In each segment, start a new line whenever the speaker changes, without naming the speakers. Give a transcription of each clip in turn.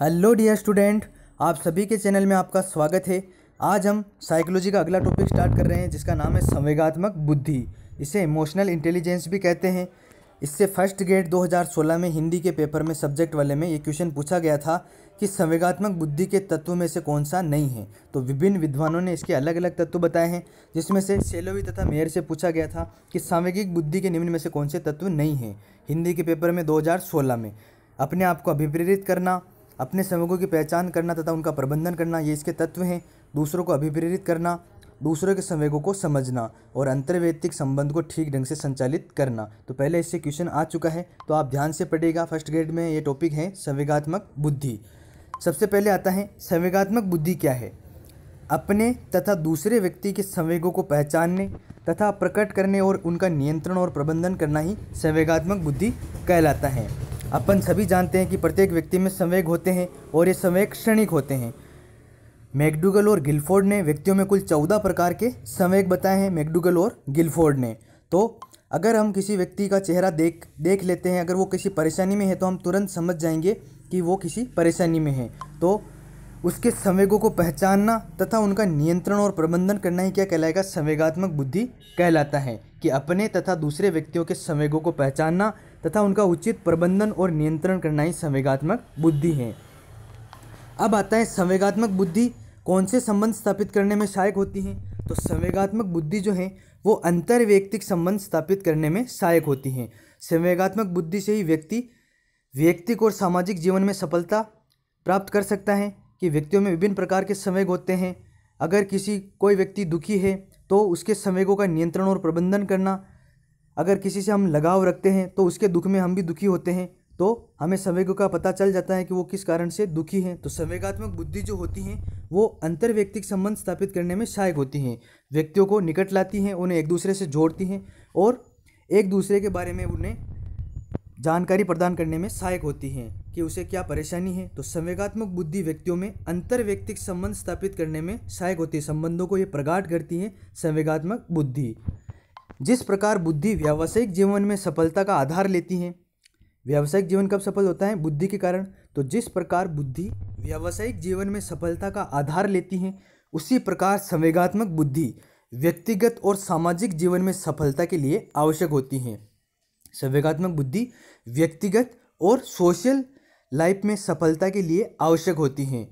hello dear student आप सभी के चैनल में आपका स्वागत है आज हम साइकोलॉजी का अगला टॉपिक स्टार्ट कर रहे हैं जिसका नाम है संवेगात्मक बुद्धि इसे इमोशनल इंटेलिजेंस भी कहते हैं इससे फर्स्ट ग्रेड 2016 में हिंदी के पेपर में सब्जेक्ट वाले में ये क्वेश्चन पूछा गया था कि संवेगात्मक बुद्धि के तत्व में से कौन सा नहीं है तो विभिन्न विद्वानों ने इसके अलग अलग तत्व बताए हैं जिसमें से सेलोवी तथा मेयर से पूछा गया था कि सांवेगिक बुद्धि के निम्न में से कौन से तत्व नहीं हैं हिंदी के पेपर में 2016 में अपने आप को अभिप्रेरित करना अपने संयोगों की पहचान करना तथा उनका प्रबंधन करना ये इसके तत्व हैं दूसरों को अभिप्रेरित करना दूसरों के संवेगों को समझना और अंतर्वैयक्तिक संबंध को ठीक ढंग से संचालित करना तो पहले इससे क्वेश्चन आ चुका है तो आप ध्यान से पढ़ेगा फर्स्ट ग्रेड में ये टॉपिक है संवेगात्मक बुद्धि सबसे पहले आता है संवेगात्मक बुद्धि क्या है अपने तथा दूसरे व्यक्ति के संवेगों को पहचानने तथा प्रकट करने और उनका नियंत्रण और प्रबंधन करना ही संवेगात्मक बुद्धि कहलाता है अपन सभी जानते हैं कि प्रत्येक व्यक्ति में संवेग होते हैं और ये संवेग क्षणिक होते हैं मैकडूगल और गिलफोर्ड ने व्यक्तियों में कुल चौदह प्रकार के संवेग बताए हैं मैकडूगल और गिलफोर्ड ने तो अगर हम किसी व्यक्ति का चेहरा देख देख लेते हैं अगर वो किसी परेशानी में है तो हम तुरंत समझ जाएंगे कि वो किसी परेशानी में है तो उसके संवेगों को पहचानना तथा उनका नियंत्रण और प्रबंधन करना ही क्या कहलाएगा संवेगात्मक बुद्धि कहलाता है कि अपने तथा दूसरे व्यक्तियों के संवेगों को पहचानना तथा उनका उचित प्रबंधन और नियंत्रण करना ही संवेगात्मक बुद्धि है अब आता है संवेगात्मक बुद्धि कौन से संबंध स्थापित करने में सहायक होती हैं तो संवेगात्मक बुद्धि जो है वो अंतर्व्यक्तिक संबंध स्थापित करने में सहायक होती हैं संवेगात्मक बुद्धि से ही व्यक्ति व्यक्तिक और सामाजिक जीवन में सफलता प्राप्त कर सकता है कि व्यक्तियों में विभिन्न प्रकार के संवेग होते हैं अगर किसी कोई व्यक्ति दुखी है तो उसके संवेगों का नियंत्रण और प्रबंधन करना अगर किसी से हम लगाव रखते हैं तो उसके दुख में हम भी दुखी होते हैं तो हमें संवेग का पता चल जाता है कि वो किस कारण से दुखी हैं तो संवेगात्मक बुद्धि जो होती हैं वो अंतर्व्यक्तिक संबंध स्थापित करने में सहायक होती हैं व्यक्तियों को निकट लाती हैं उन्हें एक दूसरे से जोड़ती हैं और एक दूसरे के बारे में उन्हें जानकारी प्रदान करने में सहायक होती हैं कि उसे क्या परेशानी है तो संवेगात्मक बुद्धि व्यक्तियों में अंतर्व्यक्तिक संबंध स्थापित करने में सहायक होती है संबंधों को ये प्रगाट करती है संवेगात्मक बुद्धि जिस प्रकार बुद्धि व्यावसायिक जीवन में सफलता का आधार लेती है व्यावसायिक जीवन कब सफल होता है बुद्धि के कारण तो जिस प्रकार बुद्धि व्यावसायिक जीवन में सफलता का आधार लेती है उसी प्रकार संवेगात्मक बुद्धि व्यक्तिगत और सामाजिक जीवन में सफलता के लिए आवश्यक होती है संवेगात्मक बुद्धि व्यक्तिगत और सोशल लाइफ में सफलता के लिए आवश्यक होती हैं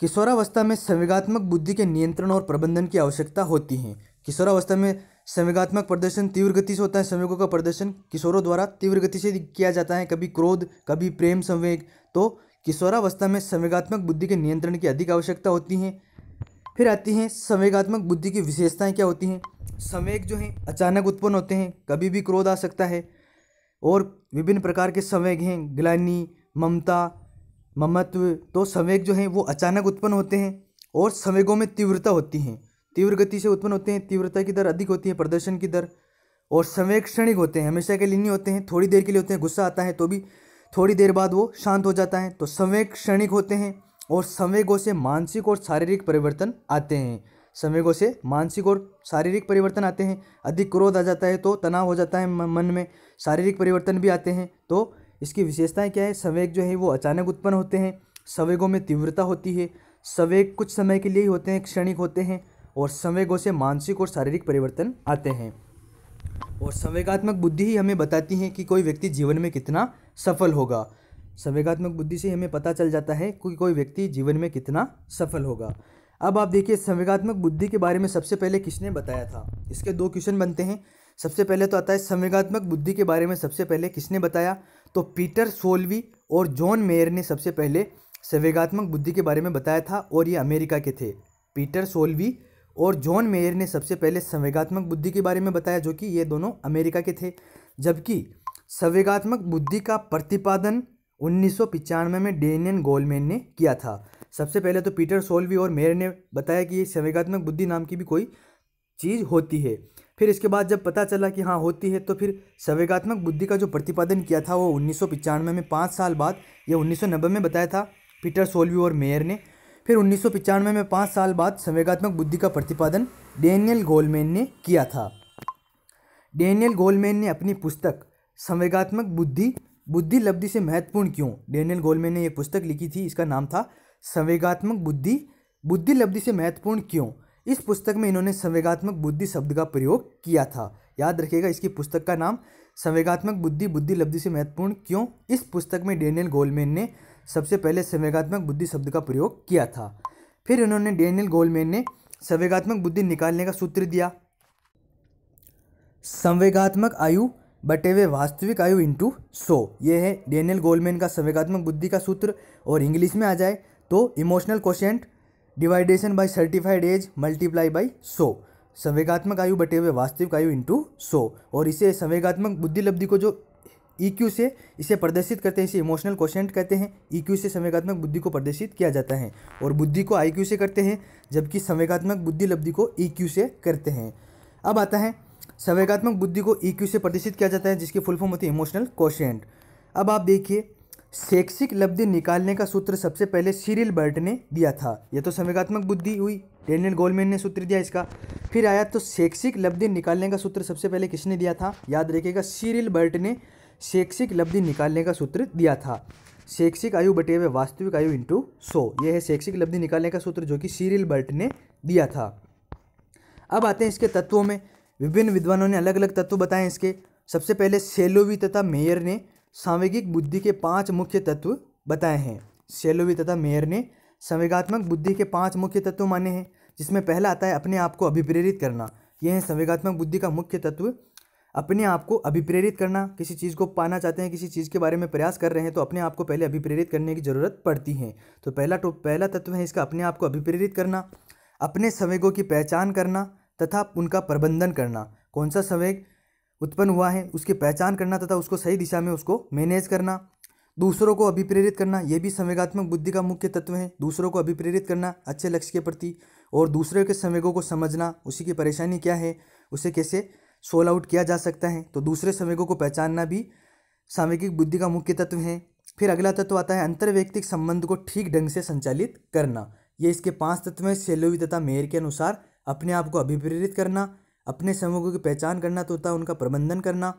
किशोरावस्था में संवेगात्मक बुद्धि के नियंत्रण और प्रबंधन की आवश्यकता होती है किशोरावस्था में संवेगात्मक प्रदर्शन तीव्र गति से होता है संवेगों का प्रदर्शन किशोरों द्वारा तीव्र गति से किया जाता है कभी क्रोध कभी प्रेम संवेग तो किशोरावस्था में संवेगात्मक बुद्धि के नियंत्रण की अधिक आवश्यकता होती है फिर आती हैं संवेगात्मक बुद्धि की विशेषताएं क्या होती हैं संवेग जो हैं अचानक उत्पन्न होते हैं कभी भी क्रोध आ सकता है और विभिन्न प्रकार के संवेग हैं ग्लानी ममता ममत्व तो संवेग जो हैं वो अचानक उत्पन्न होते हैं और संवेगों में तीव्रता होती हैं तीव्र गति से उत्पन्न होते हैं तीव्रता की दर अधिक होती है प्रदर्शन की दर और संवेक्षणिक होते हैं हमेशा के लिए नहीं होते हैं थोड़ी देर के लिए होते हैं गुस्सा आता है तो भी थोड़ी देर बाद वो शांत हो जाता है तो संवेक्षणिक होते हैं और संवेगों से मानसिक और शारीरिक परिवर्तन आते हैं संवेगों से मानसिक और शारीरिक परिवर्तन आते हैं अधिक क्रोध आ जाता है तो तनाव हो जाता है मन में शारीरिक परिवर्तन भी आते हैं तो इसकी विशेषताएं क्या है संवेग जो है वो अचानक उत्पन्न होते हैं संवेगों में तीव्रता होती है संवेग कुछ समय के लिए ही होते हैं क्षणिक होते हैं और संवेगों से मानसिक और शारीरिक परिवर्तन आते हैं और संवेगात्मक बुद्धि ही हमें बताती है कि कोई व्यक्ति जीवन में कितना सफल होगा संवेगात्मक बुद्धि से हमें पता चल जाता है कि कोई व्यक्ति जीवन में कितना सफल होगा अब आप देखिए संवेगात्मक बुद्धि के बारे में सबसे पहले किसने बताया था इसके दो क्वेश्चन बनते हैं सबसे पहले तो आता है संवेगात्मक बुद्धि के बारे में सबसे पहले किसने बताया तो पीटर सोल्वी और जॉन मेयर ने सबसे पहले संवेगात्मक बुद्धि के बारे में बताया था और ये अमेरिका के थे पीटर सोल्वी और जॉन मेयर ने सबसे पहले संवेगात्मक बुद्धि के बारे में बताया जो कि ये दोनों अमेरिका के थे जबकि संवेगात्मक बुद्धि का प्रतिपादन उन्नीस में डेनियन गोलमेन ने किया था सबसे पहले तो पीटर सोल्वी और मेयर ने बताया कि ये संवेगात्मक बुद्धि नाम की भी कोई चीज़ होती है फिर इसके बाद जब पता चला कि हाँ होती है तो फिर संवेगात्मक बुद्धि का जो प्रतिपादन किया था वो उन्नीस में पाँच साल बाद या उन्नीस में बताया था पीटर सोल्वी और मेयर ने फिर उन्नीस में पाँच साल बाद संवेगात्मक बुद्धि का प्रतिपादन डेनियल गोलमैन ने किया था डेनियल गोलमैन ने अपनी पुस्तक संवेगात्मक बुद्धि बुद्धि लब्धि से महत्वपूर्ण क्यों डेनियल गोलमैन ने यह पुस्तक लिखी थी इसका नाम था संवेगात्मक बुद्धि बुद्धि लब्धि से महत्वपूर्ण क्यों इस पुस्तक में इन्होंने संवेगात्मक बुद्धि शब्द का प्रयोग किया था याद रखिएगा इसकी पुस्तक का नाम संवेगात्मक बुद्धि बुद्धि लब्धि से महत्वपूर्ण क्यों इस पुस्तक में डेनियल गोलमैन ने सबसे पहले संवेगात्मक बुद्धि शब्द का प्रयोग किया था फिर उन्होंने डेनियल गोलमेन ने संवेगात्मक बुद्धि निकालने का सूत्र दिया संवेगात्मक आयु बटे हुए वास्तविक आयु इंटू सो ये है डेनियल गोलमेन का संवेगात्मक बुद्धि का सूत्र और इंग्लिश में आ जाए तो इमोशनल क्वेश्चन डिवाइडेशन by certified age multiply by सो संवेगात्मक आयु बटे हुए वास्तविक आयु इंटू सो और इसे संवेगात्मक बुद्धि लब्धि को जो ईक्यू e से इसे प्रदर्शित करते हैं इसे इमोशनल क्वेश्चन कहते हैं ईक्यू e से संवेगात्मक बुद्धि को प्रदर्शित किया जाता है और बुद्धि को आईक्यू से करते हैं जबकि संवेगात्मक बुद्धि लब्धि को ईक्यू e से करते हैं अब आता है संवेगात्मक बुद्धि को ईक्यू से प्रदर्शित किया जाता है जिसकी फुल फॉर्म होती है इमोशनल क्वेश्चन अब आप देखिए शैक्षिक लब्धि निकालने का सूत्र सबसे पहले सीरियल बर्ट ने दिया था यह तो संवेगात्मक बुद्धि हुई डेनियल गोलमेन ने सूत्र दिया इसका फिर आया तो शैक्षिक लब्धि निकालने का सूत्र सबसे पहले किसने दिया था याद रखिएगा सीरियल बर्ट ने शैक्षिक लब्धि निकालने का सूत्र दिया था शैक्षिक आयु बटे हुए वास्तविक आयु इंटू सो यह है शैक्षिक लब्धि निकालने का सूत्र जो कि सीरियल बर्ट ने दिया था अब आते हैं इसके तत्वों में विभिन्न विद्वानों ने अलग अलग तत्व बताए इसके सबसे पहले सेलोवी तथा मेयर ने सांवेगिक बुद्धि के पांच मुख्य तत्व बताए हैं सेलोवी तथा मेयर ने संवेगात्मक बुद्धि के पांच मुख्य तत्व माने हैं जिसमें पहला आता है अपने आप को अभिप्रेरित करना यह है संवेगात्मक बुद्धि का मुख्य तत्व अपने आप को अभिप्रेरित करना किसी चीज़ को पाना चाहते हैं किसी चीज़ के बारे में प्रयास कर रहे हैं तो अपने आप को पहले अभिप्रेरित करने की ज़रूरत पड़ती है तो पहला तो पहला तत्व है इसका अपने आप को अभिप्रेरित करना अपने संवेगों की पहचान करना तथा उनका प्रबंधन करना कौन सा संवेग उत्पन्न हुआ है उसकी पहचान करना तथा उसको सही दिशा में उसको मैनेज करना दूसरों को अभिप्रेरित करना यह भी संवेगात्मक बुद्धि का मुख्य तत्व है दूसरों को अभिप्रेरित करना अच्छे लक्ष्य के प्रति और दूसरे के संवेगों को समझना उसी की परेशानी क्या है उसे कैसे सोल आउट किया जा सकता है तो दूसरे संवेगों को पहचानना भी सामूहिक बुद्धि का मुख्य तत्व है फिर अगला तत्व आता है अंतर्व्यक्तिक संबंध को ठीक ढंग से संचालित करना ये इसके पांच तत्व हैं सेलोवी तथा मेयर के अनुसार अपने आप को अभिप्रेरित करना अपने संवेगों की पहचान करना तो होता है उनका प्रबंधन करना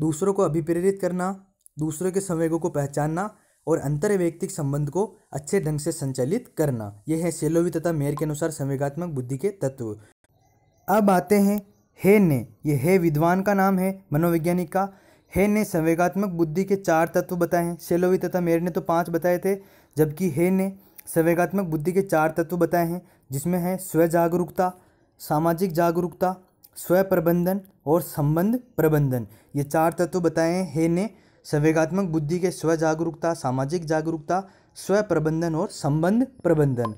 दूसरों को अभिप्रेरित करना दूसरों के संवेगों को पहचानना और अंतर्व्यक्तिक संबंध को अच्छे ढंग से संचालित करना यह है सेलोवी तथा मेयर के अनुसार संवेगात्मक बुद्धि के तत्व अब आते हैं हेन ने ये हे विद्वान का नाम है मनोवैज्ञानिक का हेन ने संवेगात्मक बुद्धि के चार तत्व बताए हैं शेलोवी तथा मेर ने तो पाँच बताए थे जबकि हेन ने संवेगात्मक बुद्धि के चार तत्व बताए हैं जिसमें है स्व जागरूकता सामाजिक जागरूकता स्व प्रबंधन और संबंध प्रबंधन ये चार तत्व बताए हैं हेन ने संवेगात्मक बुद्धि के स्व जागरूकता सामाजिक जागरूकता स्व प्रबंधन और संबंध प्रबंधन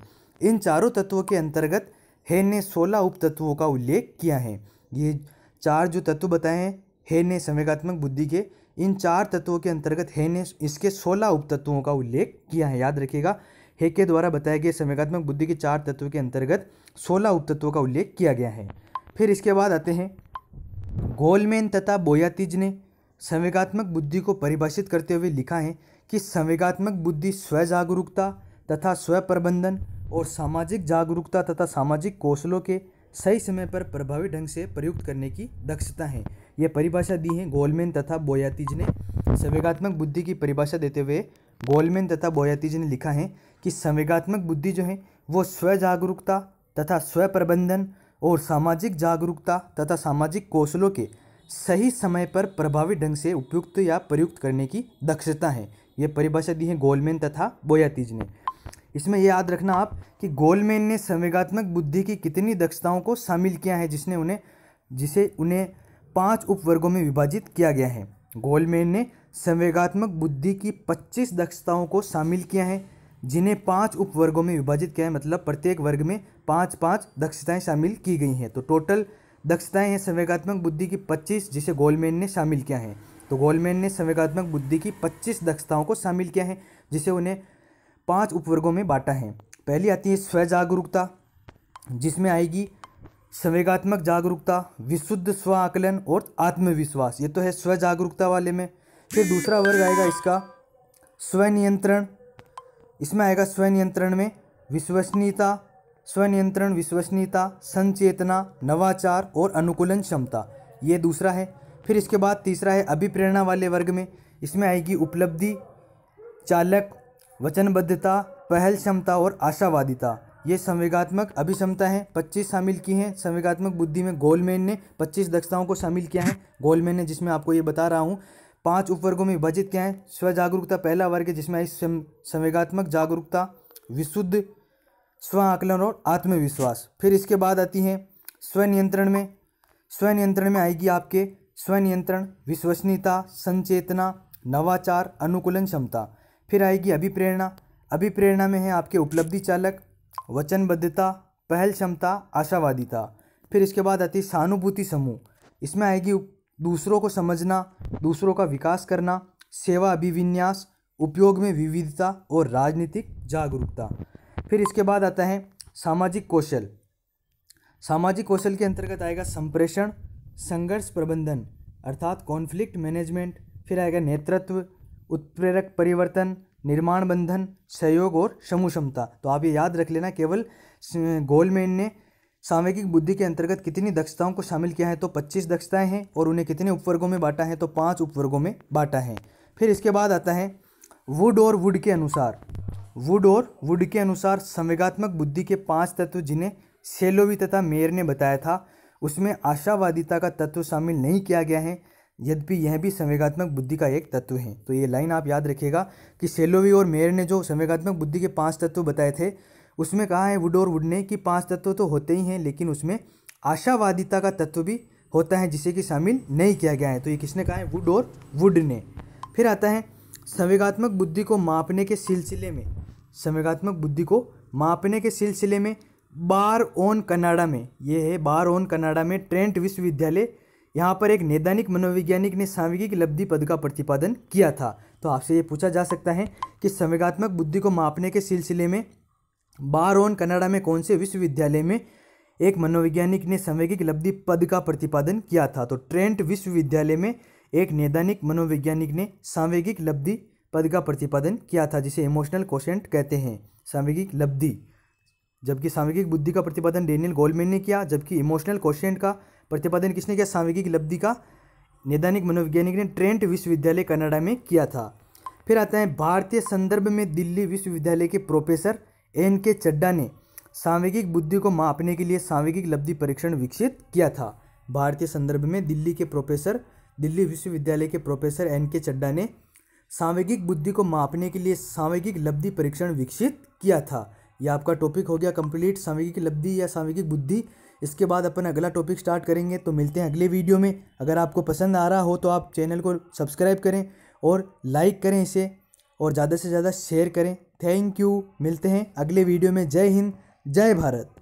इन चारों तत्वों के अंतर्गत हेन ने सोलह उप तत्वों का उल्लेख किया है ये चार जो तत्व बताए हैं हे ने संवेगात्मक बुद्धि के इन चार तत्वों के अंतर्गत हे ने इसके सोलह उप तत्वों का उल्लेख किया है याद रखिएगा हे के द्वारा बताए गए संवेगात्मक बुद्धि के चार तत्वों के अंतर्गत सोलह उप तत्वों का उल्लेख किया गया है फिर इसके बाद आते हैं गोलमेन तथा बोयातिज ने संवेगात्मक बुद्धि को परिभाषित करते हुए लिखा है कि संवेगात्मक बुद्धि स्व जागरूकता तथा प्रबंधन और सामाजिक जागरूकता तथा सामाजिक कौशलों के सही समय पर प्रभावी ढंग से प्रयुक्त करने की दक्षता है यह परिभाषा दी है गोलमेन तथा बोयातीज ने संवेगात्मक बुद्धि की परिभाषा देते हुए गोलमेन तथा बोयातीज ने लिखा है कि संवेगात्मक बुद्धि जो है वो स्व जागरूकता तथा स्व प्रबंधन और सामाजिक जागरूकता तथा सामाजिक कौशलों के सही समय पर प्रभावी ढंग से उपयुक्त या प्रयुक्त करने की दक्षता है यह परिभाषा दी है गोलमेन तथा बोयातीज ने इसमें यह याद रखना आप कि गोलमेन ने संवेगात्मक बुद्धि की कितनी दक्षताओं को शामिल किया है जिसने उन्हें जिसे उन्हें पांच उपवर्गों में विभाजित किया गया है गोलमेन ने संवेगात्मक बुद्धि की 25 दक्षताओं को शामिल किया है जिन्हें पांच उपवर्गों में विभाजित किया है मतलब प्रत्येक वर्ग में पांच पांच दक्षताएं शामिल की गई हैं तो टोटल दक्षताएं हैं संवेगात्मक बुद्धि की 25 जिसे गोलमेन ने शामिल किया है तो गोलमेन ने संवेगात्मक बुद्धि की 25 दक्षताओं को शामिल किया है जिसे उन्हें पांच उपवर्गों में बांटा है पहली आती है स्व जागरूकता जिसमें आएगी संवेगात्मक जागरूकता विशुद्ध स्व आकलन और आत्मविश्वास ये तो है स्व जागरूकता वाले में फिर दूसरा वर्ग आएगा इसका स्व नियंत्रण इसमें आएगा स्व नियंत्रण में विश्वसनीयता स्वनियंत्रण विश्वसनीयता संचेतना नवाचार और अनुकूलन क्षमता ये दूसरा है फिर इसके बाद तीसरा है अभिप्रेरणा वाले वर्ग में इसमें आएगी उपलब्धि चालक वचनबद्धता पहल क्षमता और आशावादिता ये संवेगात्मक अभिक्षमता है पच्चीस शामिल की हैं संवेगात्मक बुद्धि में गोलमेन ने पच्चीस दक्षताओं को शामिल किया है गोलमेन ने जिसमें आपको ये बता रहा हूँ पांच उपवर्गों में विभाजित किया है स्व जागरूकता पहला वर्ग है जिसमें आई संवेगात्मक जागरूकता विशुद्ध स्व आकलन और आत्मविश्वास फिर इसके बाद आती है स्वनियंत्रण में स्वनियंत्रण में आएगी आपके स्वनियंत्रण विश्वसनीयता संचेतना नवाचार अनुकूलन क्षमता फिर आएगी अभिप्रेरणा अभिप्रेरणा में है आपके उपलब्धि चालक वचनबद्धता पहल क्षमता आशावादिता फिर इसके बाद आती है सहानुभूति समूह इसमें आएगी दूसरों को समझना दूसरों का विकास करना सेवा अभिविन्यास उपयोग में विविधता और राजनीतिक जागरूकता फिर इसके बाद आता है सामाजिक कौशल सामाजिक कौशल के अंतर्गत आएगा संप्रेषण संघर्ष प्रबंधन अर्थात कॉन्फ्लिक्ट मैनेजमेंट फिर आएगा नेतृत्व उत्प्रेरक परिवर्तन निर्माण बंधन सहयोग और समूह क्षमता तो आप ये याद रख लेना केवल गोलमेन ने सामयिक बुद्धि के अंतर्गत कितनी दक्षताओं को शामिल किया है तो 25 दक्षताएं हैं और उन्हें कितने उपवर्गों में बांटा है तो पांच उपवर्गों में बांटा है फिर इसके बाद आता है वुड और वुड के अनुसार वुड और वुड के अनुसार संवेगात्मक बुद्धि के पांच तत्व जिन्हें सेलोवी तथा मेयर ने बताया था उसमें आशावादिता का तत्व शामिल नहीं किया गया है यद्यपि यह भी संवेगात्मक बुद्धि का एक तत्व है तो ये लाइन आप याद रखिएगा कि सेलोवी और मेयर ने जो संवेगात्मक बुद्धि के पांच तत्व बताए थे उसमें कहा है वुड और वुड ने कि पांच तत्व तो होते ही हैं लेकिन उसमें आशावादिता का तत्व भी होता है जिसे कि शामिल नहीं किया गया है तो ये किसने कहा है वुड और वुड ने फिर आता है संवेगात्मक बुद्धि को मापने के सिलसिले में संवेगात्मक बुद्धि को मापने के सिलसिले में बार ऑन कनाडा में ये है बार ऑन कनाडा में ट्रेंट विश्वविद्यालय यहाँ पर एक नैदानिक मनोवैज्ञानिक ने सांवेगिक लब्धि पद का प्रतिपादन किया था तो आपसे ये पूछा जा सकता है कि संवेगात्मक बुद्धि को मापने के सिलसिले में बारोन कनाडा में कौन से विश्वविद्यालय में एक मनोवैज्ञानिक ने संवेगिक लब्धि पद का प्रतिपादन किया था तो ट्रेंट विश्वविद्यालय में एक नैदानिक मनोवैज्ञानिक ने सांवेगिक लब्धि पद का प्रतिपादन किया था जिसे इमोशनल कोशेंट कहते हैं सांवेगिक लब्धि जबकि सांवेगिक बुद्धि का प्रतिपादन डेनियल गोलमेन ने किया जबकि इमोशनल कोशेंट का प्रतिपादन किसने किया सांवेगिक लब्धि का नैदानिक मनोवैज्ञानिक ने ट्रेंट विश्वविद्यालय कनाडा में किया था फिर आता है भारतीय संदर्भ में दिल्ली विश्वविद्यालय के प्रोफेसर एन के चड्डा ने सांवेगिक बुद्धि को मापने के लिए सांवेगिक लब्धि परीक्षण विकसित किया था भारतीय संदर्भ में दिल्ली के प्रोफेसर दिल्ली विश्वविद्यालय के प्रोफेसर एन के चड्डा ने सांवेगिक बुद्धि को मापने के लिए सांवेगिक लब्धि परीक्षण विकसित किया था यह आपका टॉपिक हो गया कंप्लीट सांवेगिक लब्धि या सांवेगिक बुद्धि इसके बाद अपन अगला टॉपिक स्टार्ट करेंगे तो मिलते हैं अगले वीडियो में अगर आपको पसंद आ रहा हो तो आप चैनल को सब्सक्राइब करें और लाइक करें इसे और ज़्यादा से ज़्यादा शेयर करें थैंक यू मिलते हैं अगले वीडियो में जय हिंद जय भारत